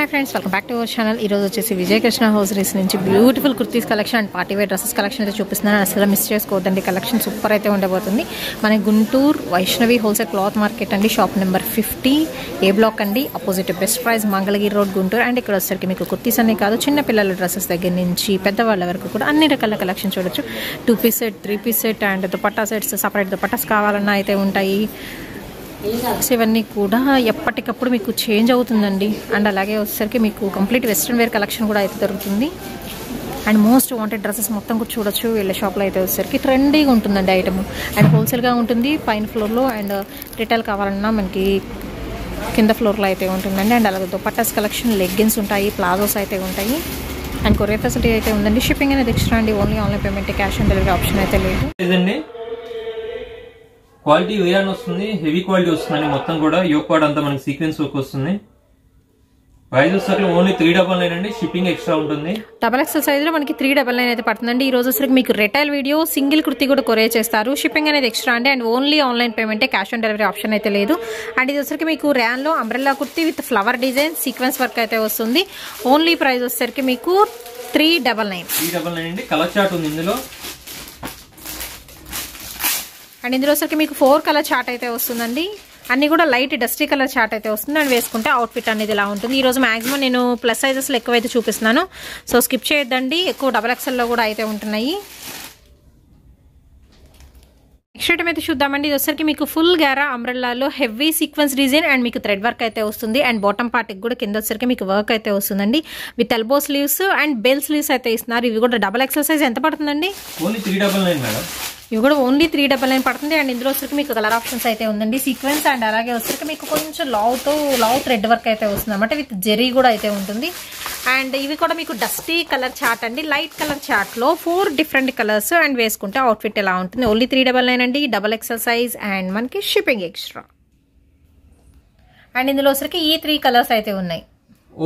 hi friends welcome back to our channel రోజు వచ్చేసి Vijayakrishna hosieries నుంచి beautiful kurtis collection and party wear dresses collection అయితే చూపిస్తున్నాను అసలు మిస్ చేసుకోవద్దండి కలెక్షన్ సూపర్ అయితే ఉండబోతుంది మన Guntur Vaishnavi wholesale cloth market అండి shop number fifty A block అండి opposite best price Mangalagiri road Guntur and ఇక్కడ వచ్చేసరికి మీకు కుర్తీస్ అన్ని కాదు చిన్న పిల్లల డ్రెస్సెస్ దగ్గర నుంచి పెద్దవాళ్ళ వరకు కూడా అన్ని రకాల కలెక్షన్ చూడొచ్చు two piece set three piece set and dupatta sets separate dupattas కావాలన్నా అయితే ఉంటాయి ఇవన్నీ కూడా ఎప్పటికప్పుడు మీకు చేంజ్ అవుతుందండి అండ్ అలాగే వచ్చేసరికి మీకు కంప్లీట్ వెస్ట్రన్ వేర్ కలెక్షన్ కూడా అయితే దొరుకుతుంది అండ్ మోస్ట్ వాంటెడ్ డ్రెస్సెస్ మొత్తం కూడా చూడొచ్చు వీళ్ళ షాప్లో అయితే వచ్చేసరికి ట్రెండీగా ఉంటుందండి ఐటమ్ అండ్ హోల్సేల్గా ఉంటుంది పైన ఫ్లోర్లో అండ్ రిటైల్ కావాలన్నా మనకి కింద ఫ్లోర్లో అయితే ఉంటుందండి అండ్ అలాగే దుపట్టాస్ కలెక్షన్ లెగ్గిన్స్ ఉంటాయి ప్లాజోస్ అయితే ఉంటాయి అండ్ కొరియర్ ఫెసిలిటీ అయితే ఉందండి షిప్పింగ్ అనేది ఎక్స్ట్రా అండి only online payment cash on delivery option అయితే లేదు క్వాలిటీ వేరే వస్తుంది హెవీ క్వాలిటీ వస్తుందండి మొత్తం కూడా యోక్ పాడ్ అంతా మనకి సీక్వెన్స్ వర్క్ వస్తుంది ప్రైస్ వచ్చేసరికి ఓన్లీ త్రీ డబల్ నైన్ అండి షిప్పింగ్ ఎక్స్ట్రా ఉంటుంది డబల్ ఎక్స్ఎల్ సైజ్ లో మనకి త్రీ డబల్ నైన్ అయితే పడుతుందండి ఈ రోజు వచ్చరికి మీకు రిటైల్ వీడియో సింగిల్ కుర్తి కూడా కొరే చేస్తారు షిప్పింగ్ అనేది ఎక్స్ట్రా అండి అండ్ ఓన్లీ ఆన్లైన్ పేమెంటే క్యాష్ ఆన్ డెలివరీ ఆప్షన్ అయితే లేదు అండ్ ఇది వచ్చరికి మీకు ర్యాన్ లో umbrella kurti with flower design sequence work అయితే వస్తుంది ఓన్లీ ప్రైస్ వచ్చేసరికి మీకు three double nine three double nine అండి కలర్ చార్ట్ ఉంది ఇందులో అండ్ ఇందులో సరికి మీకు ఫోర్ కలర్ చాట్ అయితే వస్తుందండి అన్ని కూడా లైట్ డస్టీ కలర్ చాట్ అయితే వస్తుంది అండ్ వేసుకుంటే అవుట్ఫిట్ అనేది ఇలా ఉంటుంది ఈరోజు మాక్సిమం నేను ప్లస్ సైజెస్లో ఎక్కువైతే చూపిస్తున్నాను సో స్కిప్ చేయొద్దండి ఎక్కువ డబల్ ఎక్సెల్లో కూడా అయితే ఉంటున్నాయి నెక్స్ట్ ఐటమ్ అయితే చూద్దామండి ఇది మీకు ఫుల్ గ్యారా అంబ్రెల్లాలో హెవీ సీక్వెన్స్ డిజైన్ అండ్ మీకు థ్రెడ్ వర్క్ అయితే వస్తుంది అండ్ బాటమ్ పార్ట్కి కూడా కింద వచ్చరికి మీకు వర్క్ అయితే వస్తుందండి with elbow sleeves and bell sleeves అయితే ఇస్తున్నారు ఇవి కూడా డబల్ ఎక్సర్సైజ్ ఎంత పడుతుందండి only three double nine madam ఇవి కూడా ఓన్లీ త్రీ డబల్ నైన్ పడుతుంది అండ్ ఇందులో వచ్చరికి మీకు కలర్ ఆప్షన్స్ అయితే ఉందండి సీక్వెన్స్ అండ్ అలాగే వచ్చరికి మీకు కొంచెం లావ్తో లావ్ థ్రెడ్ వర్క్ అయితే వస్తుంది అనమాట విత్ జెరీ కూడా అయితే ఉంటుంది అండ్ ఇవి కూడా మీకు డస్టీ కలర్ చాట్ అండి లైట్ కలర్ చాట్లో ఫోర్ డిఫరెంట్ కలర్స్ అండ్ వేసుకుంటే అవుట్ఫిట్ ఎలా ఉంటుంది ఓన్లీ త్రీ డబల్ నైన్ అండి డబల్ ఎక్సర్సైజ్ అండ్ మనకి షిప్పింగ్ ఎక్స్ట్రా అండ్ ఇందులో వచ్చరికి ఈ త్రీ కలర్స్ అయితే ఉన్నాయి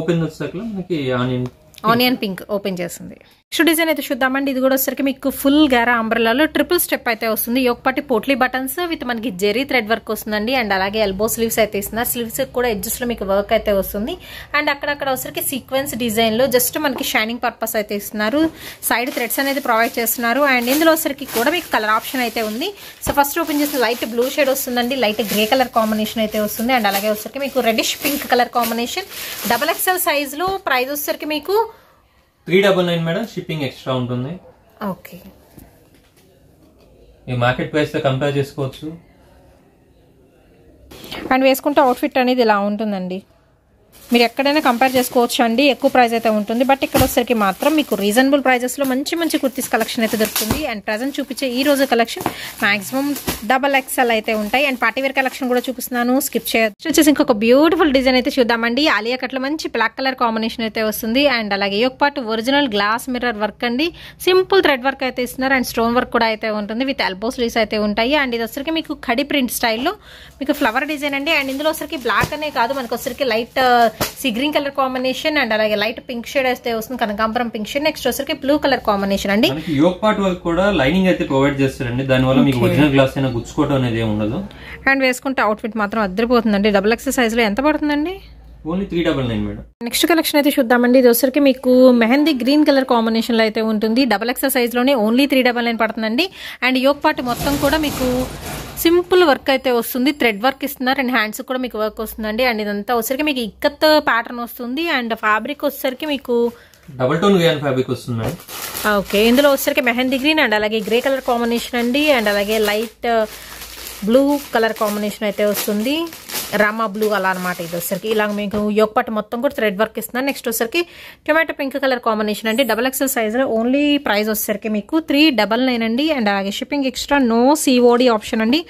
ఓపెన్ వచ్చాక మనకి ఆనియన్ ఆనియన్ పింక్ ఓపెన్ చేసింది నెక్స్ట్ డిజైన్ అయితే చూద్దామండి ఇది కూడా వచ్చరికి మీకు ఫుల్ గారా అంబ్రెలాలో ట్రిపుల్ స్టెప్ అయితే వస్తుంది ఒకపాటి పోట్లీ బటన్స్ విత్ మనకి జెరీ థ్రెడ్ వర్క్ వస్తుందండి అండ్ అలాగే ఎల్బో స్లీవ్స్ అయితే ఇస్తున్నారు స్లీవ్స్ కూడా ఎడ్జెస్ లో మీకు వర్క్ అయితే వస్తుంది అండ్ అక్కడక్కడ వచ్చరికి సీక్వెన్స్ డిజైన్ లో జస్ట్ మనకి షైనింగ్ పర్పస్ అయితే ఇస్తున్నారు సైడ్ థ్రెడ్స్ అనేది ప్రొవైడ్ చేస్తున్నారు అండ్ ఇందులో వచ్చరికి కూడా మీకు కలర్ ఆప్షన్ అయితే ఉంది సో ఫస్ట్ ఓపెన్ చేసి లైట్ బ్లూ షేడ్ వస్తుందండి లైట్ గ్రే కలర్ కాంబినేషన్ అయితే వస్తుంది అండ్ అలాగే వచ్చరికి మీకు reddish pink colour combination double XL లో ప్రైస్ వచ్చరికి మీకు three double nine madam shipping extra ఉంటుంది ఓకే ఈ మార్కెట్ ప్రైస్తో కంపేర్ చేసుకోవచ్చు అండ్ వేసుకుంటే అవుట్ఫిట్ అనేది ఇలా ఉంటుందండి మీరు ఎక్కడైనా కంపేర్ చేసుకోవచ్చు అండి ఎక్కువ ప్రైస్ అయితే ఉంటుంది బట్ ఇక్కడ వచ్చేసరికి మాత్రం మీకు రీజనబుల్ ప్రైజెస్లో మంచి మంచి కుర్తీస్ కలెక్షన్ అయితే దొరుకుతుంది అండ్ ప్రజెంట్ చూపించే ఈ రోజు కలెక్షన్ మాక్సిమం డబల్ ఎక్స్ఎల్ అయితే ఉంటాయి అండ్ పార్టీవేర్ కలెక్షన్ కూడా చూపిస్తున్నాను స్కిప్ చేయొచ్చు వచ్చేసి ఇంకొక బ్యూటిఫుల్ డిజైన్ అయితే చూద్దామండి అలియా కట్ల మంచి బ్లాక్ కలర్ కాంబినేషన్ అయితే వస్తుంది అండ్ అలాగే ఒక పాటు ఒరిజినల్ గ్లాస్ మిర్రర్ వర్క్ అండి సింపుల్ థ్రెడ్ వర్క్ అయితే ఇస్తున్నారు అండ్ స్టోన్ వర్క్ కూడా అయితే ఉంటుంది విత్ ఎల్బో స్లీవ్స్ అయితే ఉంటాయి అండ్ ఇది వచ్చరికి మీకు కడి ప్రింట్ స్టైల్లో మీకు ఫ్లవర్ డిజైన్ అండి అండ్ ఇందులో వచ్చరికి బ్లాక్ అనే కాదు మనకు వచ్చరికి light sea green colour combination and అలాగే లైట్ పింక్ షేడ్ అయితే వస్తుంది కనకాంబరం పింక్ షేడ్ నెక్స్ట్ వచ్చరికి బ్లూ కలర్ కాంబినేషన్ అండి యోగ్ పార్ట్ వరకు కూడా లైనింగ్ అయితే ప్రొవైడ్ చేస్తారండి దానివల్ల మీకు ఒరిజినల్ గ్లాస్ అయినా గుచ్చుకోవడం అనేది ఏమి ఉండదు అండ్ వేసుకుంటే ఫిట్ మాత్రం అద్దరిపోతుందండి డబుల్ ఎక్సర్ సైజ్ లో ఎంత పడుతుందండి only three double nine madam next collection అయితే చూద్దామండి ఇది వచ్చరికి మీకు మెహందీ గ్రీన్ కలర్ కాంబినేషన్లో అయితే ఉంటుంది డబల్ ఎక్సర్ లోనే ఓన్లీ త్రీ డబల్ నైన్ పడుతుందండి అండ్ యోగ పార్ట్ మొత్తం కూడా మీకు సింపుల్ వర్క్ అయితే వస్తుంది థ్రెడ్ వర్క్ ఇస్తున్నారు అండ్ హ్యాండ్స్ కూడా మీకు వర్క్ వస్తుందండి అండ్ ఇదంతా వచ్చరికి మీకు ఇక్కత్ ప్యాటర్న్ వస్తుంది అండ్ ఫ్యాబ్రిక్ వచ్చరికి మీకు డబల్ టోన్ గ్రీన్ ఫ్యాబ్రిక్ వస్తుంది ఓకే ఇందులో వచ్చరికి మెహందీ గ్రీన్ అండ్ అలాగే గ్రే కలర్ కాంబినేషన్ అండి అండ్ అలాగే light blue uh, colour combination అయితే వస్తుంది రామా బ్లూ అలా అనమాట ఇది వచ్చరికి ఇలా మీకు యోగపాటు మొత్తం కూడా థ్రెడ్ వర్క్ ఇస్తున్నాను నెక్స్ట్ వచ్చరికి టొమాటో పింక్ కలర్ కాంబినేషన్ అండి double XL size only price వచ్చేసరికి మీకు త్రీ డబల్ నైన్ అండి అండ్ అలాగే shipping extra no COD option అండి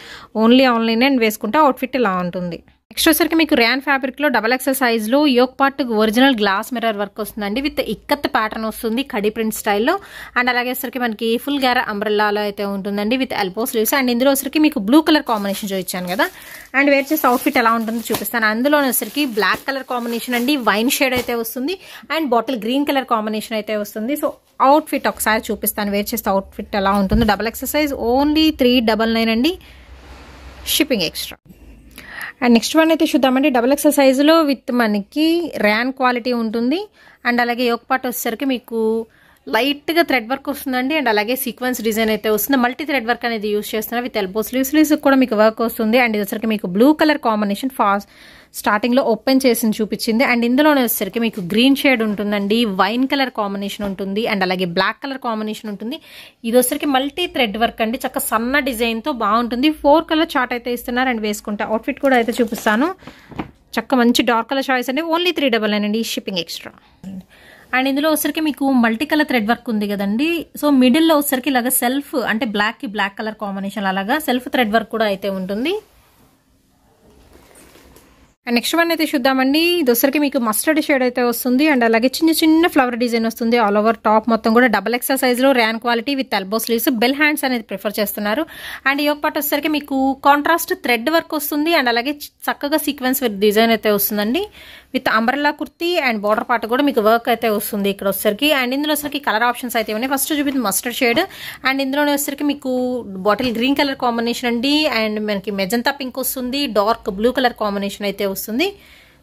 ఓన్లీ ఆన్లైన్ అండ్ వేసుకుంటే అవుట్ఫిట్ ఇలా ఉంటుంది నెక్స్ట్ వచ్చరికి మీకు ర్యాన్ ఫ్యాబ్రిక్లో డబల్ ఎక్సెల్ సైజ్లో yoke part original glass mirror work వస్తుందండి విత్ ఇక్కత్ ప్యాటర్న్ వస్తుంది కడి ప్రింట్ స్టైల్లో అండ్ అలాగే సరికి మనకి ఫుల్ గ్యార అంబ్రెల్లాలో అయితే ఉంటుందండి విత్ ఎల్బో స్లీవ్స్ అండ్ ఇందులో వచ్చరికి మీకు బ్లూ కలర్ కాంబినేషన్ చూపించాను కదా అండ్ వేర్ చేసి అవుట్ఫిట్ ఎలా ఉంటుందో చూపిస్తాను అందులో వచ్చరికి బ్లాక్ కలర్ కాంబినేషన్ అండి వైన్ షేడ్ అయితే వస్తుంది and bottle green colour combination అయితే వస్తుంది సో అవుట్ఫిట్ ఒకసారి చూపిస్తాను వేర్ చేస్తే అవుట్ఫిట్ ఎలా ఉంటుందో double XL size only three double nine అండి shipping extra and next one అయితే చూద్దామండి డబుల్ ఎక్సెల్ సైజులో విత్ మనకి ర్యాన్ క్వాలిటీ ఉంటుంది అండ్ అలాగే యోక్ వచ్చేసరికి మీకు లైట్గా థ్రెడ్ వర్క్ వస్తుందండి అండ్ అలాగే సీక్వెన్స్ డిజైన్ అయితే వస్తుంది మల్టీ థ్రెడ్ వర్క్ అనేది యూస్ చేస్తున్నారు విత్ ఎల్బో స్లీవ్ స్లీవ్స్ కూడా మీకు వర్క్ వస్తుంది అండ్ ఇదొసరికి మీకు బ్లూ కలర్ కాంబినేషన్ ఫాస్ట్ స్టార్టింగ్లో ఓపెన్ చేసి చూపించింది అండ్ ఇందులోనే వచ్చేసరికి మీకు గ్రీన్ షేడ్ ఉంటుందండి వైన్ కలర్ కాంబినేషన్ ఉంటుంది అండ్ అలాగే బ్లాక్ కలర్ కాంబినేషన్ ఉంటుంది ఇది వచ్చరికి మల్టీ థ్రెడ్ వర్క్ అండి చక్క సన్న డిజైన్తో బాగుంటుంది ఫోర్ కలర్ చార్ట్ అయితే ఇస్తున్నారు అండ్ వేసుకుంటా అవుట్ఫిట్ కూడా అయితే చూపిస్తాను చక్క మంచి డార్క్ కలర్ చాయిస్ అండి ఓన్లీ త్రీ డబల్ నైన్ అండి షిప్పింగ్ ఎక్స్ట్రా అండ్ ఇందులో వచ్చరికి మీకు మల్టీ కలర్ థ్రెడ్ వర్క్ ఉంది కదండి సో మిడిల్లో వచ్చరికి ఇలాగ సెల్ఫ్ అంటే బ్లాక్కి బ్లాక్ కలర్ కాంబినేషన్ అలాగా సెల్ఫ్ థ్రెడ్ వర్క్ కూడా అయితే ఉంటుంది అండ్ నెక్స్ట్ వన్ అయితే చూద్దామండి దొసరికి మీకు మస్టర్డ్ షేడ్ అయితే వస్తుంది అండ్ అలాగే చిన్న చిన్న ఫ్లవర్ డిజైన్ వస్తుంది ఆల్ ఓవర్ టాప్ మొత్తం కూడా డబల్ లో rayon quality with elbow sleeves bell hands అనేది ప్రిఫర్ చేస్తున్నారు అండ్ ఈ యొక్క పాటు వచ్చేసరికి మీకు కాంట్రాస్ట్ థ్రెడ్ వర్క్ వస్తుంది అండ్ అలాగే చక్కగా సీక్వెన్స్ విత్ డిజైన్ అయితే వస్తుందండి విత్ అంబ్రల్లా కుర్తీ అండ్ బార్డర్ పార్ట్ కూడా మీకు వర్క్ అయితే వస్తుంది ఇక్కడ వచ్చేసరికి అండ్ ఇందులో వచ్చరికి కలర్ ఆప్షన్స్ అయితే ఉన్నాయి ఫస్ట్ చూపింది మస్టర్డ్ షేడ్ అండ్ ఇందులోనే వచ్చేసరికి మీకు బాటిల్ గ్రీన్ కలర్ కాంబినేషన్ అండి అండ్ మనకి మెజంతా పింక్ వస్తుంది డార్క్ బ్లూ కలర్ కాంబినేషన్ అయితే వస్తుంది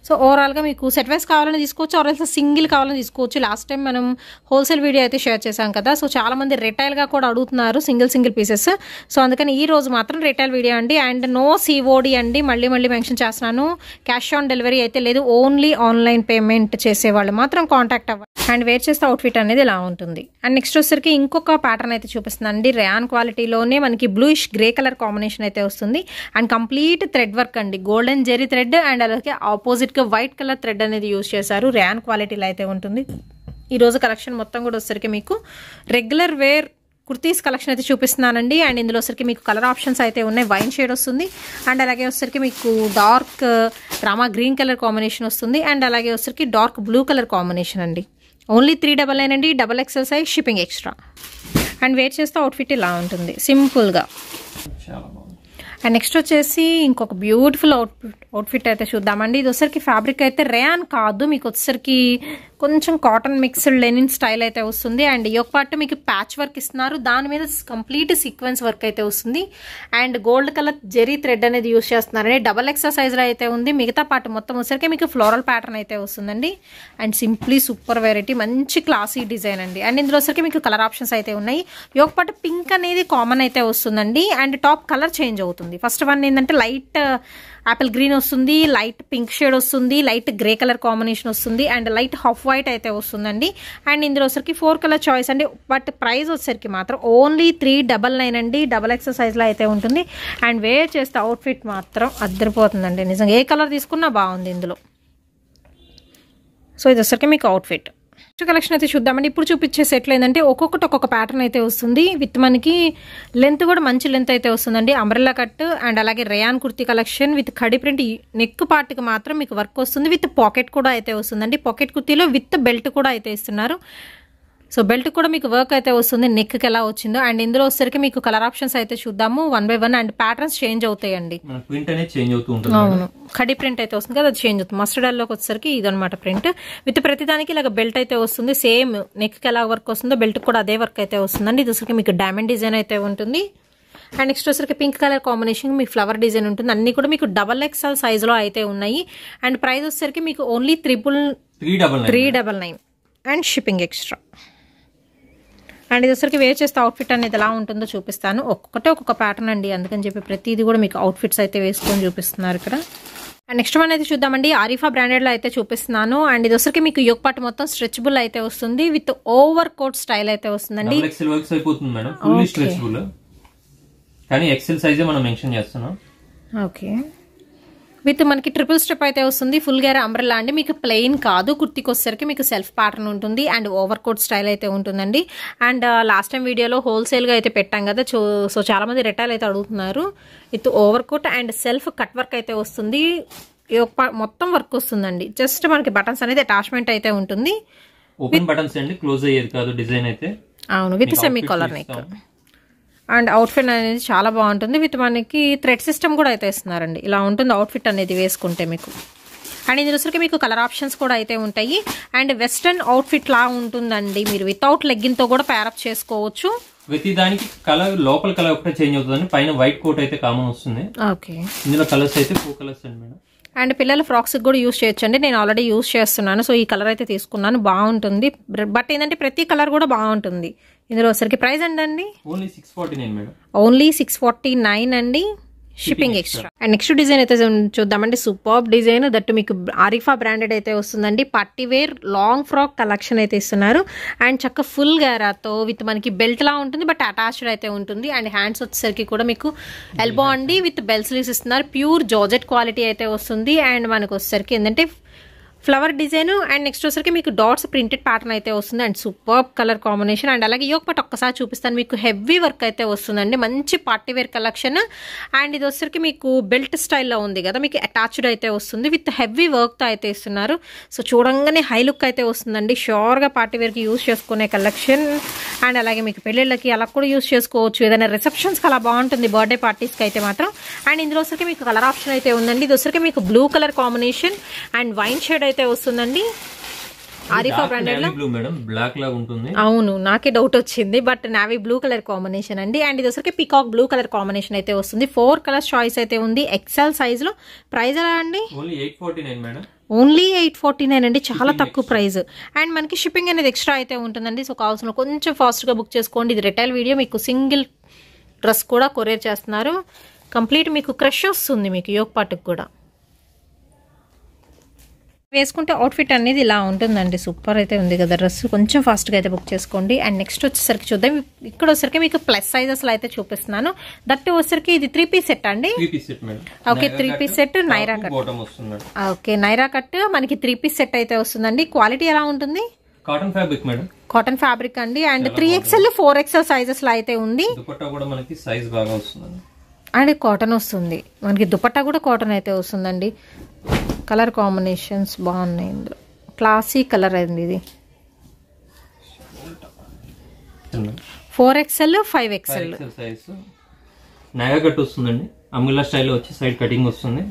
సో ఓవరాల్గా మీకు సెట్ వైస్ కావాలని తీసుకోవచ్చు ఆర్ఎల్స్ సింగిల్ కావాలని తీసుకోవచ్చు లాస్ట్ టైం మనం హోల్సేల్ వీడియో అయితే షేర్ చేశాం కదా సో చాలామంది రిటైల్గా కూడా అడుగుతున్నారు సింగిల్ సింగిల్ పీసెస్ సో అందుకని ఈ రోజు మాత్రం రిటైల్ వీడియో అండి అండ్ నో సిఓడి అండి మళ్ళీ మళ్ళీ మెన్షన్ చేస్తున్నాను క్యాష్ ఆన్ డెలివరీ అయితే లేదు ఓన్లీ ఆన్లైన్ పేమెంట్ చేసే వాళ్ళు మాత్రం కాంటాక్ట్ అవ్వాలి అండ్ వేర్ చేస్తే అవుట్ఫిట్ అనేది ఇలా ఉంటుంది అండ్ నెక్స్ట్ వచ్చేసరికి ఇంకొక ప్యాటర్న్ అయితే చూపిస్తుంది అండి ర్యాన్ క్వాలిటీలోనే మనకి బ్లూయిష్ గ్రే కలర్ కాంబినేషన్ అయితే వస్తుంది అండ్ కంప్లీట్ థ్రెడ్ వర్క్ అండి గోల్డెన్ జెరీ థ్రెడ్ అండ్ అలాగే ఆపోజిట్ గా వైట్ కలర్ థ్రెడ్ అనేది యూజ్ చేశారు ర్యాన్ క్వాలిటీలో అయితే ఉంటుంది ఈరోజు కలెక్షన్ మొత్తం కూడా వచ్చేసరికి మీకు రెగ్యులర్ వేర్ కుర్తీస్ కలెక్షన్ అయితే చూపిస్తున్నానండి అండ్ ఇందులో వచ్చరికి మీకు కలర్ ఆప్షన్స్ అయితే ఉన్నాయి వైన్ షేడ్ వస్తుంది అండ్ అలాగే వచ్చరికి మీకు dark Rama green colour combination వస్తుంది అండ్ అలాగే వచ్చరికి డార్క్ బ్లూ కలర్ కాంబినేషన్ అండి ఓన్లీ త్రీ డబల్ నైన్ అండి double XL size shipping extra and wear చేస్తే అవుట్ఫిట్ ఇలా ఉంటుంది సింపుల్గా అండ్ నెక్స్ట్ వచ్చేసి ఇంకొక బ్యూటిఫుల్ అవుట్ఫిట్ అవుట్ఫిట్ అయితే చూద్దామండి ఇది వచ్చరికి ఫ్యాబ్రిక్ అయితే రేయాన్ కాదు మీకు వచ్చరికి కొంచెం కాటన్ మిక్స్డ్ లెనిన్ స్టైల్ అయితే వస్తుంది అండ్ ఈ యొక్క పాటు మీకు ప్యాచ్ వర్క్ ఇస్తున్నారు దాని మీద కంప్లీట్ సీక్వెన్స్ వర్క్ అయితే వస్తుంది and gold colour zari thread అనేది యూస్ చేస్తున్నారండి డబల్ ఎక్సర్సైజ్లో అయితే ఉంది మిగతా పాటు మొత్తం వచ్చరికి మీకు ఫ్లోరల్ ప్యాటర్న్ అయితే వస్తుందండి అండ్ సింప్లీ సూపర్ వెరైటీ మంచి క్లాసీ డిజైన్ అండి అండ్ ఇందులో వచ్చరికి మీకు కలర్ ఆప్షన్స్ అయితే ఉన్నాయి ఈ పాటు పింక్ అనేది కామన్ అయితే వస్తుందండి అండ్ టాప్ కలర్ చేంజ్ అవుతుంది వస్తుంది ఫస్ట్ వన్ ఏంటంటే లైట్ యాపిల్ గ్రీన్ వస్తుంది లైట్ పింక్ షేడ్ వస్తుంది లైట్ గ్రే కలర్ కాంబినేషన్ వస్తుంది అండ్ లైట్ హాఫ్ వైట్ అయితే వస్తుందండి అండ్ ఇందులో వచ్చరికి ఫోర్ కలర్ చాయిస్ అండి బట్ ప్రైస్ వచ్చేసరికి మాత్రం ఓన్లీ త్రీ డబల్ నైన్ అండి డబల్ ఎక్సర్సైజ్లో అయితే ఉంటుంది అండ్ వేర్ చేస్తే అవుట్ఫిట్ మాత్రం అద్దరిపోతుందండి నిజంగా ఏ కలర్ తీసుకున్నా బాగుంది ఇందులో సో ఇది వచ్చరికి మీకు అవుట్ఫిట్ నెక్స్ట్ కలెక్షన్ అయితే చూద్దామండి ఇప్పుడు చూపించే సెట్లు ఏంటంటే ఒక్కొక్కటి ఒక్కొక్క ప్యాటర్న్ అయితే వస్తుంది విత్ మనకి లెంత్ కూడా మంచి లెంత్ అయితే వస్తుందండి అంబ్రెల్లా కట్ అండ్ అలాగే rayon kurti collection with khadi print neck పార్ట్కి మాత్రం మీకు వర్క్ వస్తుంది విత్ పాకెట్ కూడా అయితే వస్తుందండి పాకెట్ కుర్తీలో విత్ బెల్ట్ కూడా అయితే ఇస్తున్నారు సో బెల్ట్ కూడా మీకు వర్క్ అయితే వస్తుంది నెక్కి ఎలా వచ్చిందో అండ్ ఇందులో వచ్చేసరికి మీకు కలర్ ఆప్షన్స్ అయితే చూద్దాము one by one and patterns change అవుతాయండి అవును కడి ప్రింట్ అయితే వస్తుంది కదా చేంజ్ అవుతుంది మస్టర్డ్ అల్లోకి వచ్చేసరికి ఇదనమాట ప్రింట్ విత్ ప్రతిదానికి ఇలాగ బెల్ట్ అయితే వస్తుంది సేమ్ నెక్కి ఎలా వర్క్ వస్తుందో బెల్ట్ కూడా అదే వర్క్ అయితే వస్తుందండి ఇది వచ్చరికి మీకు డైమండ్ డిజైన్ అయితే ఉంటుంది అండ్ నెక్స్ట్ వచ్చరికి పింక్ కలర్ కాంబినేషన్ మీకు ఫ్లవర్ డిజైన్ ఉంటుంది అన్ని కూడా మీకు డబల్ ఎక్స్ఎల్ లో అయితే ఉన్నాయి అండ్ ప్రైస్ వచ్చేసరికి మీకు only triple three double nine and shipping extra and ఇదొసరికి వేర్ చేస్తే అవుట్ఫిట్ అనేది ఎలా ఉంటుందో చూపిస్తాను ఒక్కొక్కటే ఒక్కొక్క ప్యాటర్న్ అండి అందుకని చెప్పి ప్రతిదీ కూడా మీకు అవుట్ఫిట్స్ అయితే వేసుకొని చూపిస్తున్నారు ఇక్కడ అండ్ నెక్స్ట్ వన్ అయితే చూద్దామండి ఆరిఫా బ్రాండెడ్లో అయితే చూపిస్తున్నాను అండ్ ఇది వచ్చరికి మీకు యోగ పాటు మొత్తం స్ట్రెచ్బుల్ అయితే వస్తుంది విత్ ఓవర్ కోట్ స్టైల్ అయితే వస్తుందండి ఎక్సెల్ మనం మెన్షన్ చేస్తున్నాం ఓకే విత్ మనకి ట్రిపుల్ స్టెప్ అయితే వస్తుంది ఫుల్ గేర్ అంబ్రెలా అండి మీకు ప్లెయిన్ కాదు కుర్తికి వచ్చేసరికి మీకు సెల్ఫ్ ప్యాటర్న్ ఉంటుంది అండ్ ఓవర్ కోట్ స్టైల్ అయితే ఉంటుందండి అండ్ లాస్ట్ టైం వీడియోలో హోల్సేల్గా అయితే పెట్టాం కదా సో చాలామంది రిటైల్ అయితే అడుగుతున్నారు with over coat and self cut work అయితే వస్తుంది మొత్తం వర్క్ వస్తుందండి జస్ట్ మనకి బటన్స్ అనేది అటాచ్మెంట్ అయితే ఉంటుంది ఓపెన్ బటన్స్ అండి క్లోజ్ అయ్యేది కాదు డిజైన్ అయితే అవును with semi colour neck and outfit అనేది చాలా బాగుంటుంది విత్ మనకి థ్రెడ్ సిస్టమ్ కూడా అయితే ఇస్తున్నారండి ఇలా ఉంటుంది అవుట్ఫిట్ అనేది వేసుకుంటే మీకు అండ్ ఇది చూసరికి మీకు కలర్ ఆప్షన్స్ కూడా అయితే ఉంటాయి అండ్ వెస్ట్రన్ అవుట్ఫిట్ లా ఉంటుందండి మీరు వితౌట్ లెగ్గింగ్తో కూడా ప్యారప్ చేసుకోవచ్చు ప్రతి దానికి కలర్ లోపల కలర్ ఒకటే చేంజ్ అవుతుందని పైన వైట్ కోట్ అయితే కామన్ వస్తుంది ఓకే ఇందులో కలర్స్ అయితే ఫోర్ కలర్స్ అండి మేడం అండ్ పిల్లల ఫ్రాక్స్ కూడా యూస్ చేయొచ్చండి నేను ఆల్రెడీ యూస్ చేస్తున్నాను సో ఈ కలర్ అయితే తీసుకున్నాను బాగుంటుంది బట్ ఏంటంటే ప్రతి కలర్ కూడా బాగుంటుంది ఇందులో వచ్చరికి ప్రైస్ అండి ఓన్లీ సిక్స్ ఫార్టీ నైన్ అండి shipping extra and next design అయితే చూద్దామండి సూపర్ డిజైన్ దట్ మీకు ఆరిఫా బ్రాండెడ్ అయితే వస్తుందండి party wear long frock collection అయితే ఇస్తున్నారు అండ్ చక్క ఫుల్ గారాతో విత్ మనకి బెల్ట్ లా ఉంటుంది బట్ అటాచ్డ్ అయితే ఉంటుంది అండ్ హ్యాండ్స్ వచ్చేసరికి కూడా మీకు ఎల్బో అండి విత్ బెల్ స్లీవ్స్ ఇస్తున్నారు ప్యూర్ జార్జెట్ క్వాలిటీ అయితే వస్తుంది అండ్ మనకు వచ్చేసరికి ఏంటంటే ఫ్లవర్ డిజైన్ అండ్ నెక్స్ట్ వచ్చరికి మీకు డాట్స్ ప్రింటెడ్ ప్యాటర్న్ అయితే వస్తుంది and super colour combination and అలాగే యోగ పట్ ఒక్కసారి చూపిస్తాను మీకు హెవీ వర్క్ అయితే వస్తుందండి మంచి పార్టీ వేర్ కలెక్షన్ అండ్ ఇది వచ్చరికి మీకు బెల్ట్ స్టైల్లో ఉంది కదా మీకు అటాచ్డ్ అయితే వస్తుంది విత్ హెవీ వర్క్తో అయితే ఇస్తున్నారు సో చూడంగానే హై లుక్ అయితే వస్తుందండి షోర్గా పార్టీ వేర్కి యూస్ చేసుకునే కలెక్షన్ అండ్ అలాగే మీకు పెళ్ళిళ్ళకి అలా కూడా యూస్ చేసుకోవచ్చు ఏదైనా రిసెప్షన్స్కి అలా బాగుంటుంది బర్త్డే పార్టీస్కి అయితే మాత్రం అండ్ ఇందులో వచ్చరికి మీకు కలర్ ఆప్షన్ అయితే ఉందండి ఇది వచ్చరికి మీకు blue colour combination and wine shade అయితే వస్తుందండి అవును నాకే డౌట్ వచ్చింది but navy blue colour combination అండి అండ్ ఇది వచ్చరికి పికాక్ బ్లూ కలర్ కాంబినేషన్ అయితే వస్తుంది ఫోర్ కలర్స్ చాయిస్ అయితే ఉంది ఎక్సెల్ సైజ్ లో ప్రైస్ ఎలా అండి ఓన్లీ ఎయిట్ ఫార్టీ నైన్ అండి చాలా తక్కువ ప్రైస్ అండ్ మనకి షిప్పింగ్ అనేది ఎక్స్ట్రా అయితే ఉంటుందండి సో కావాల్సిన కొంచెం ఫాస్ట్గా బుక్ చేసుకోండి ఇది రిటైల్ వీడియో మీకు సింగిల్ డ్రెస్ కూడా కొరియర్ చేస్తున్నారు కంప్లీట్ మీకు క్రష్ వస్తుంది మీకు యోగ పాటుకు కూడా వేసుకుంటే అవుట్ఫిట్ అనేది ఇలా ఉంటుందండి సూపర్ అయితే ఉంది కదా డ్రెస్ కొంచెం ఫాస్ట్గా అయితే బుక్ చేసుకోండి అండ్ నెక్స్ట్ వచ్చేసరికి చూద్దాం ఇక్కడ వచ్చేసరికి మీకు ప్లస్ సైజెస్ అయితే చూపిస్తున్నాను దట్ వచ్చేసరికి ఇది త్రీ పీస్ సెట్ అండి okay three piece set Naira cut okay Naira cut మనకి త్రీ పీస్ సెట్ అయితే వస్తుందండి క్వాలిటీ ఎలా ఉంటుంది cotton fabric madam cotton fabric అండి and three XL four XL sizes లో అయితే ఉంది అండ్ కాటన్ వస్తుంది మనకి దుపట్టా కూడా కాటన్ అయితే వస్తుందండి కలర్ కాంబినేషన్స్ బాగున్నాయి ఇందులో క్లాసీ కలర్ అయింది ఇది four XL five XL size cut వస్తుందండి అమ్మిలా స్టైల్లో వచ్చి సైడ్ కటింగ్ వస్తుంది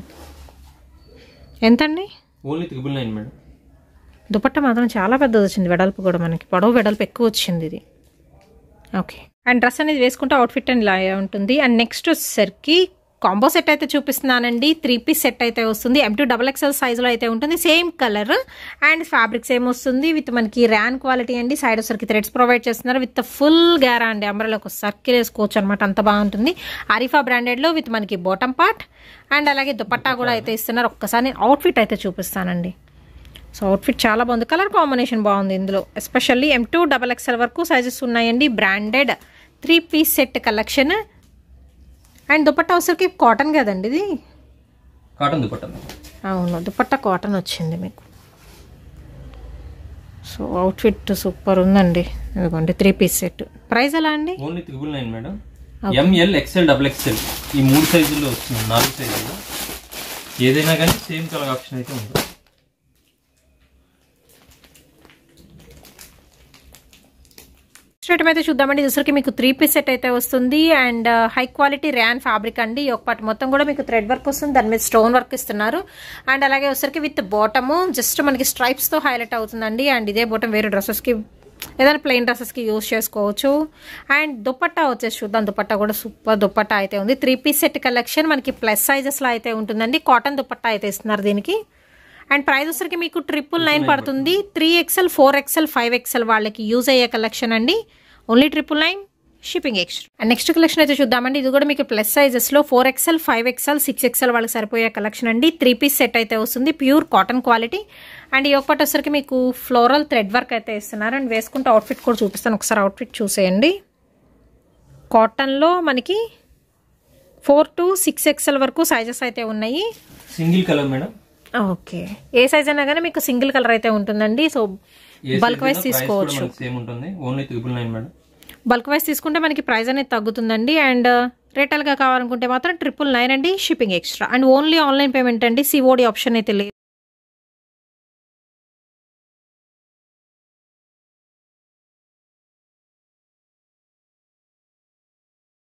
ఎంతండి only triple nine madam dupatta మాత్రం చాలా పెద్దది వచ్చింది వెడల్పు కూడా మనకి పొడవు వెడల్పు ఎక్కువ వచ్చింది ఇది ఓకే అండ్ డ్రెస్ అనేది వేసుకుంటే అవుట్ఫిట్ అని ఇలా ఉంటుంది అండ్ నెక్స్ట్ వచ్చేసరికి కాంబో సెట్ అయితే చూపిస్తున్నానండి త్రీ పీస్ సెట్ అయితే వస్తుంది ఎం టూ డబల్ ఎక్స్ఎల్ సైజులో అయితే ఉంటుంది same colour and fabric same వస్తుంది విత్ మనకి ర్యాన్ క్వాలిటీ అండి సైడ్ వచ్చరికి థ్రెడ్స్ ప్రొవైడ్ చేస్తున్నారు విత్ ఫుల్ గ్యారా అండి ఒక సర్కిల్ వేసుకోవచ్చు అనమాట అంత బాగుంటుంది అరీఫా బ్రాండెడ్లో విత్ మనకి బాటమ్ పార్ట్ అండ్ అలాగే దుపట్టా కూడా అయితే ఇస్తున్నారు ఒక్కసారి నేను అవుట్ఫిట్ అయితే చూపిస్తానండి సో అవుట్ఫిట్ చాలా బాగుంది కలర్ కాంబినేషన్ బాగుంది ఇందులో especially M two double XL వరకు సైజెస్ ఉన్నాయండి branded three piece set collection and dupatta వచ్చరికి కాటన్ కదండి ఇది కాటన్ దుపట్టా అవును దుపట్ట కాటన్ వచ్చింది మీకు సో అవుట్ఫిట్ సూపర్ ఉందండి ఇదిగోండి త్రీ పీస్ సెట్ ప్రైస్ ఎలా అండి only triple nine madam M L XL double XL ఈ మూడు సైజుల్లో వస్తుంది నాలుగు సైజుల్లో ఏదైనా కానీ సేమ్ కలర్ ఆప్షన్ అయితే ఉంటుంది నెక్స్ట్ అయితే చూద్దామండి దుసరికి మీకు త్రీ పీస్ సెట్ అయితే వస్తుంది and high quality rayon fabric అండి ఒక పాటు మొత్తం కూడా మీకు థ్రెడ్ వర్క్ వస్తుంది దాని మీద స్టోన్ వర్క్ ఇస్తున్నారు అండ్ అలాగే వచ్చరికి విత్ బాటము జస్ట్ మనకి స్ట్రైప్స్తో హైలైట్ అవుతుందండి అండ్ ఇదే బాటం వేరే డ్రెస్సెస్కి ఏదైనా ప్లెయిన్ డ్రెస్సెస్కి యూజ్ చేసుకోవచ్చు అండ్ దుప్పట్టా వచ్చేసి చూద్దాం దుప్పట్టా కూడా సూపర్ దుప్పట్టా అయితే ఉంది త్రీ పీస్ సెట్ కలెక్షన్ మనకి ప్లస్ సైజెస్లో అయితే ఉంటుందండి కాటన్ దుప్పట్టా అయితే ఇస్తున్నారు దీనికి అండ్ ప్రైస్ వచ్చరికి మీకు ట్రిపుల్ నైన్ పడుతుంది three XL four XL five XL వాళ్ళకి యూజ్ అయ్యే కలెక్షన్ అండి only triple nine shipping extra and next collection అయితే చూద్దామండి ఇది కూడా మీకు ప్లస్ సైజెస్లో four XL five XL six XL వాళ్ళకి సరిపోయే కలెక్షన్ అండి త్రీ పీస్ సెట్ అయితే వస్తుంది ప్యూర్ కాటన్ క్వాలిటీ అండ్ ఈ ఒకటి వచ్చరికి మీకు ఫ్లోరల్ థ్రెడ్ వర్క్ అయితే ఇస్తున్నారు అండ్ వేసుకుంటే అవుట్ఫిట్ కూడా చూపిస్తాను ఒకసారి అవుట్ఫిట్ చూసేయండి కాటన్లో మనకి ఫోర్ టు సిక్స్ ఎక్స్ఎల్ వరకు సైజెస్ అయితే ఉన్నాయి సింగిల్ కలర్ మేడం ఓకే ఏ సైజ్ అయినా కానీ మీకు సింగిల్ కలర్ అయితే ఉంటుందండి సో బల్క్ వైజ్ తీసుకోవచ్చు బల్క్ వైజ్ తీసుకుంటే మనకి ప్రైస్ అనేది తగ్గుతుందండి అండ్ రిటైల్ uh, గా కావాలనుకుంటే మాత్రం ట్రిపుల్ నైన్ అండి shipping extra and only online payment అండి సిఓడి ఆప్షన్ అయితే లేదు